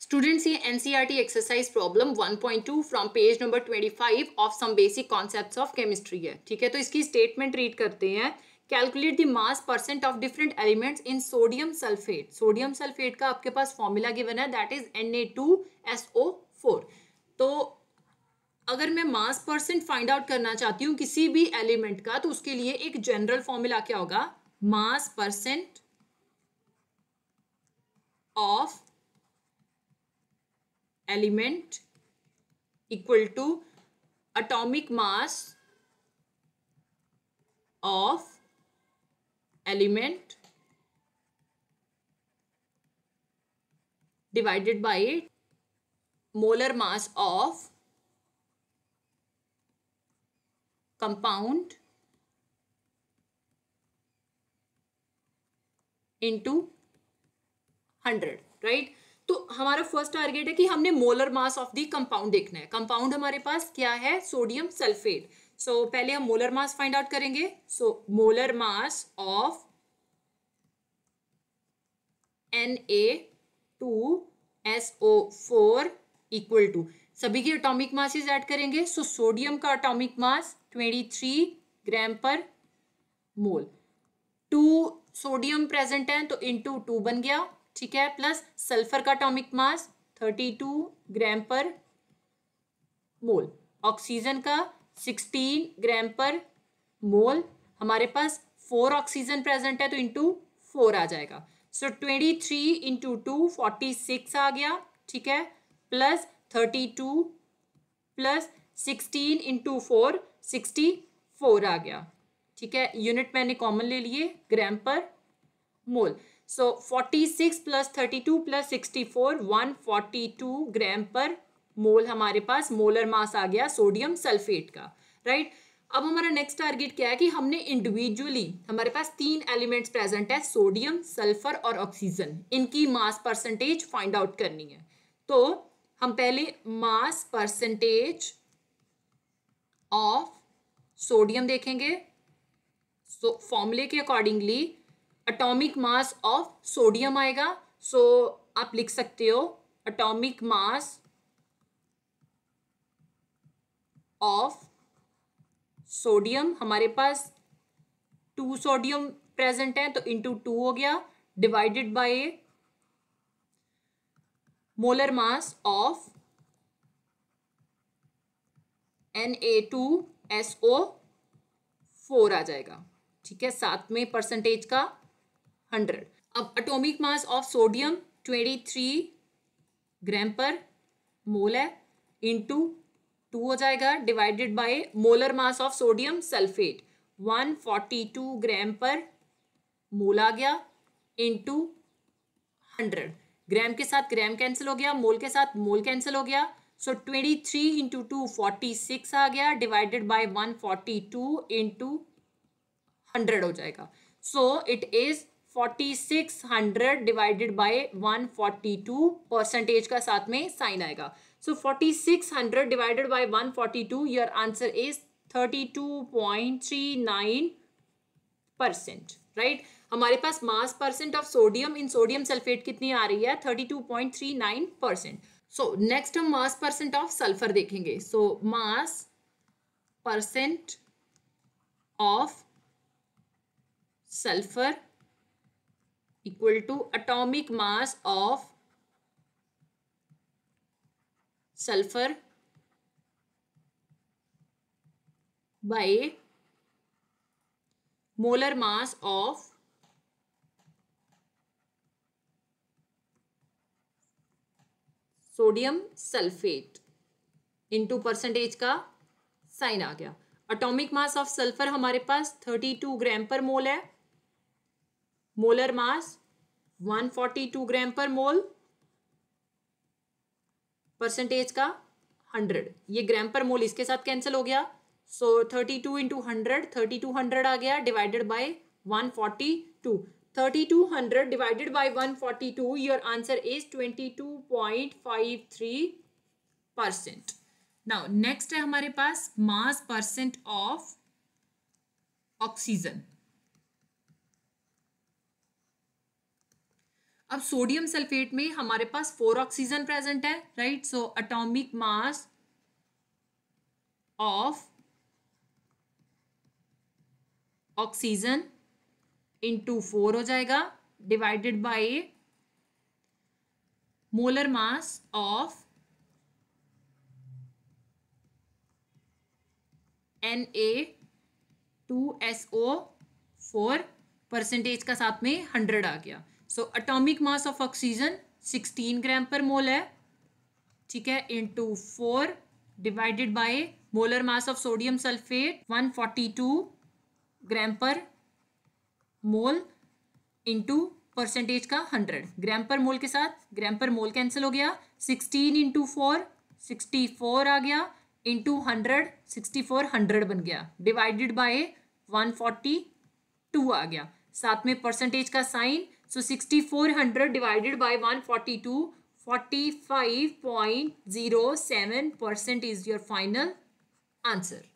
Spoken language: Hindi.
स्टूडेंट्स ये NCERT exercise problem 1.2 from page number 25 of some basic concepts of chemistry है ठीक है तो इसकी स्टेटमेंट रीड करते हैं calculate the mass percent of different elements in sodium sulphate sodium sulphate का आपके पास फॉर्मूला गिवन है that is N A two S O four तो अगर मैं मास परसेंट फाइंड आउट करना चाहती हूँ किसी भी एलिमेंट का तो उसके लिए एक जनरल फॉर्मूला क्या होगा mass percent of element equal to atomic mass of element divided by molar mass of compound into 100 right तो हमारा फर्स्ट टारगेट है कि हमने molar mass of the compound देखना है कंपाउंड हमारे पास क्या है सोडियम सल्फेट सो so, पहले हम मोलर मास फाइंड आउट करेंगे so molar mass of N A two S O four equal to सभी के अटोमिक मासेस ऐड करेंगे सो so, सोडियम का atomic mass twenty three gram per mole to sodium present है तो इन टू टू बन गया ठीक है प्लस सल्फर का atomic mass 32 gram per mole oxygen का 16 ग्राम पर मोल हमारे पास फोर ऑक्सीजन प्रेजेंट है तो इंटू फोर आ जाएगा so twenty three into two forty six आ गया ठीक है plus thirty two plus sixteen into four sixty four आ गया ठीक है यूनिट मैंने कॉमन ले लिए gram per mole forty six plus thirty two plus sixty four one forty two gram per mole हमारे पास मोलर मास आ गया सोडियम सल्फेट का राइट right? अब हमारा नेक्स्ट टारगेट क्या है कि हमने इंडिविजुअली हमारे पास तीन एलिमेंट्स प्रेजेंट है सोडियम सल्फर और ऑक्सीजन इनकी मास परसेंटेज फाइंड आउट करनी है तो हम पहले मास परसेंटेज ऑफ सोडियम देखेंगे सो so, फॉर्मूले के accordingly atomic mass of sodium आएगा सो so, आप लिख सकते हो अटोमिक मास ऑफ सोडियम हमारे पास टू सोडियम प्रेजेंट है तो इंटू टू हो गया divided by molar mass of N A two S O four आ जाएगा ठीक है साथ में परसेंटेज का हंड्रेड अब atomic mass of sodium twenty three gram per mole है इंटू टू हो जाएगा divided by molar mass of sodium sulphate one forty two gram per mole आ गया इंटू हंड्रेड ग्राम के साथ ग्राम कैंसिल हो गया मोल के साथ मोल कैंसिल हो गया so twenty three into two forty six आ गया divided by one forty two into hundred हो जाएगा so it is 4600 divided by 142 percentage का साथ में साइन आएगा so so, 4600 divided by 142 your answer is 32.39 percent right हमारे पास mass percent of sodium in sodium sulphate कितनी आ रही है 32.39 परसेंट सो नेक्स्ट हम मास परसेंट ऑफ सल्फर देखेंगे so mass percent of sulphur equal to atomic mass of sulphur by molar mass of sodium sulphate into percentage का साइन आ गया अटोमिक मास ऑफ सल्फर हमारे पास thirty two gram per mole है मोलर मास 142 ग्राम पर मोल परसेंटेज का हंड्रेड ये ग्राम पर मोल इसके साथ कैंसिल हो गया so thirty two into hundred thirty two hundred आ गया divided by one forty two thirty two hundred divided by one forty two your answer is twenty two point five three percent now next है हमारे पास मास परसेंट ऑफ ऑक्सीजन अब सोडियम सल्फेट में हमारे पास फोर ऑक्सीजन प्रेजेंट है right so atomic mass of oxygen into four हो जाएगा divided by molar mass of N A two S O four percentage का साथ में हंड्रेड आ गया so atomic mass of oxygen 16 gram per mole है ठीक है into four divided by molar mass of sodium sulphate 142 gram per mole into percentage का 100 ग्राम पर मोल के साथ ग्राम पर मोल कैंसिल हो गया 16 इंटू फोर सिक्सटी आ गया into hundred sixty four hundred बन गया डिवाइडेड बाय 142 आ गया साथ में परसेंटेज का sign So 6400 divided by 142, 45.07% is your final answer.